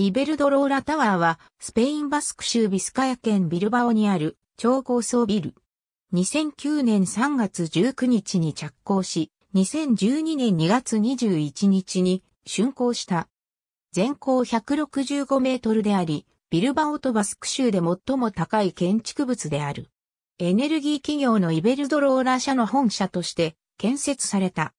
イベルドローラタワーは、スペインバスク州ビスカヤ県ビルバオにある超高層ビル。2009年3月19日に着工し、2012年2月21日に竣工した。全高165メートルであり、ビルバオとバスク州で最も高い建築物である。エネルギー企業のイベルドローラ社の本社として建設された。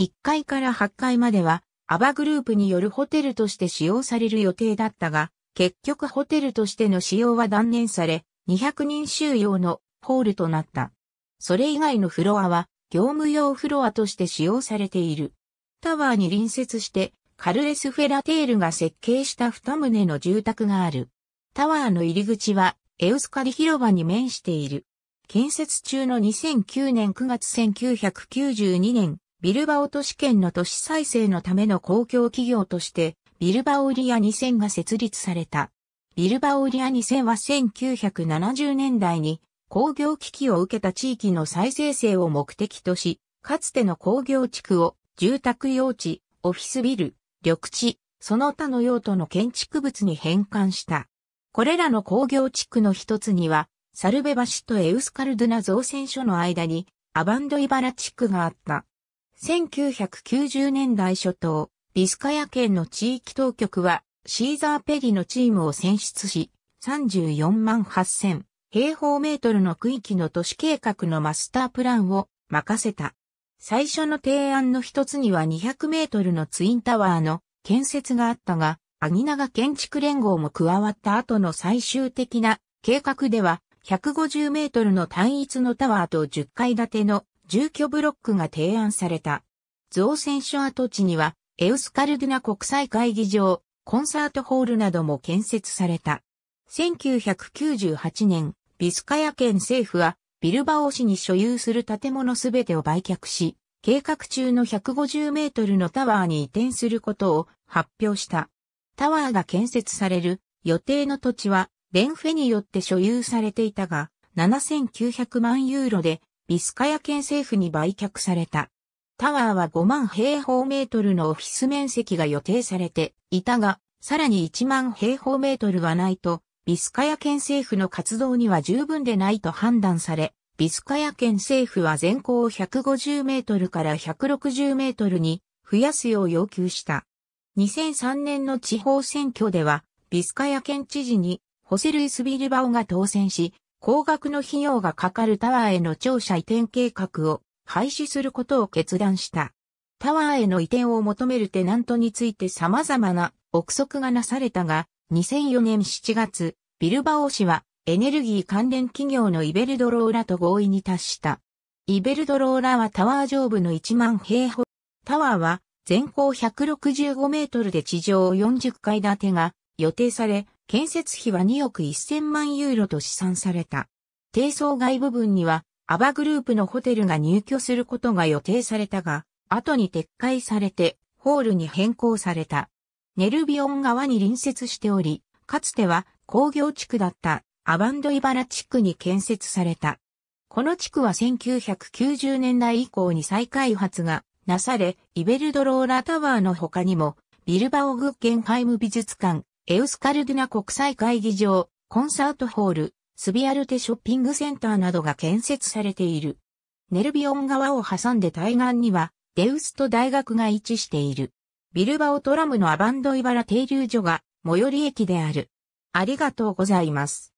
1階から8階まではアバグループによるホテルとして使用される予定だったが、結局ホテルとしての使用は断念され、200人収容のホールとなった。それ以外のフロアは、業務用フロアとして使用されている。タワーに隣接して、カルレス・フェラテールが設計した二棟の住宅がある。タワーの入り口は、エウスカリ広場に面している。建設中の2009年9月1992年ビルバオ都市圏の都市再生のための公共企業として、ビルバオリア2000が設立された。ビルバオリア2000は1970年代に工業危機を受けた地域の再生成を目的とし、かつての工業地区を住宅用地、オフィスビル、緑地、その他の用途の建築物に変換した。これらの工業地区の一つには、サルベ橋とエウスカルドゥナ造船所の間にアバンドイバラ地区があった。1990年代初頭、ビスカヤ県の地域当局は、シーザー・ペリのチームを選出し、34万8000平方メートルの区域の都市計画のマスタープランを任せた。最初の提案の一つには200メートルのツインタワーの建設があったが、アギナガ建築連合も加わった後の最終的な計画では、150メートルの単一のタワーと10階建ての住居ブロックが提案された。造船所跡地には、エウスカルドゥナ国際会議場、コンサートホールなども建設された。1998年、ビスカヤ県政府は、ビルバオ市に所有する建物すべてを売却し、計画中の150メートルのタワーに移転することを発表した。タワーが建設される予定の土地は、レンフェによって所有されていたが、7900万ユーロでビスカヤ県政府に売却された。タワーは5万平方メートルのオフィス面積が予定されていたが、さらに1万平方メートルはないと、ビスカヤ県政府の活動には十分でないと判断され、ビスカヤ県政府は全高を150メートルから160メートルに増やすよう要求した。2003年の地方選挙では、ビスカヤ県知事にホセルイスビルバオが当選し、高額の費用がかかるタワーへの庁舎移転計画を廃止することを決断した。タワーへの移転を求めるテナントについて様々な憶測がなされたが、2004年7月、ビルバオ氏はエネルギー関連企業のイベルドローラと合意に達した。イベルドローラはタワー上部の1万平方。タワーは全高165メートルで地上40階建てが予定され、建設費は2億1000万ユーロと試算された。低層外部分には、アバグループのホテルが入居することが予定されたが、後に撤回されて、ホールに変更された。ネルビオン側に隣接しており、かつては工業地区だったアバンドイバラ地区に建設された。この地区は1990年代以降に再開発がなされ、イベルドローラタワーの他にも、ビルバオグッゲンハイム美術館、エウスカルディナ国際会議場、コンサートホール、スビアルテショッピングセンターなどが建設されている。ネルビオン川を挟んで対岸には、デウスト大学が位置している。ビルバオトラムのアバンドイバラ停留所が最寄り駅である。ありがとうございます。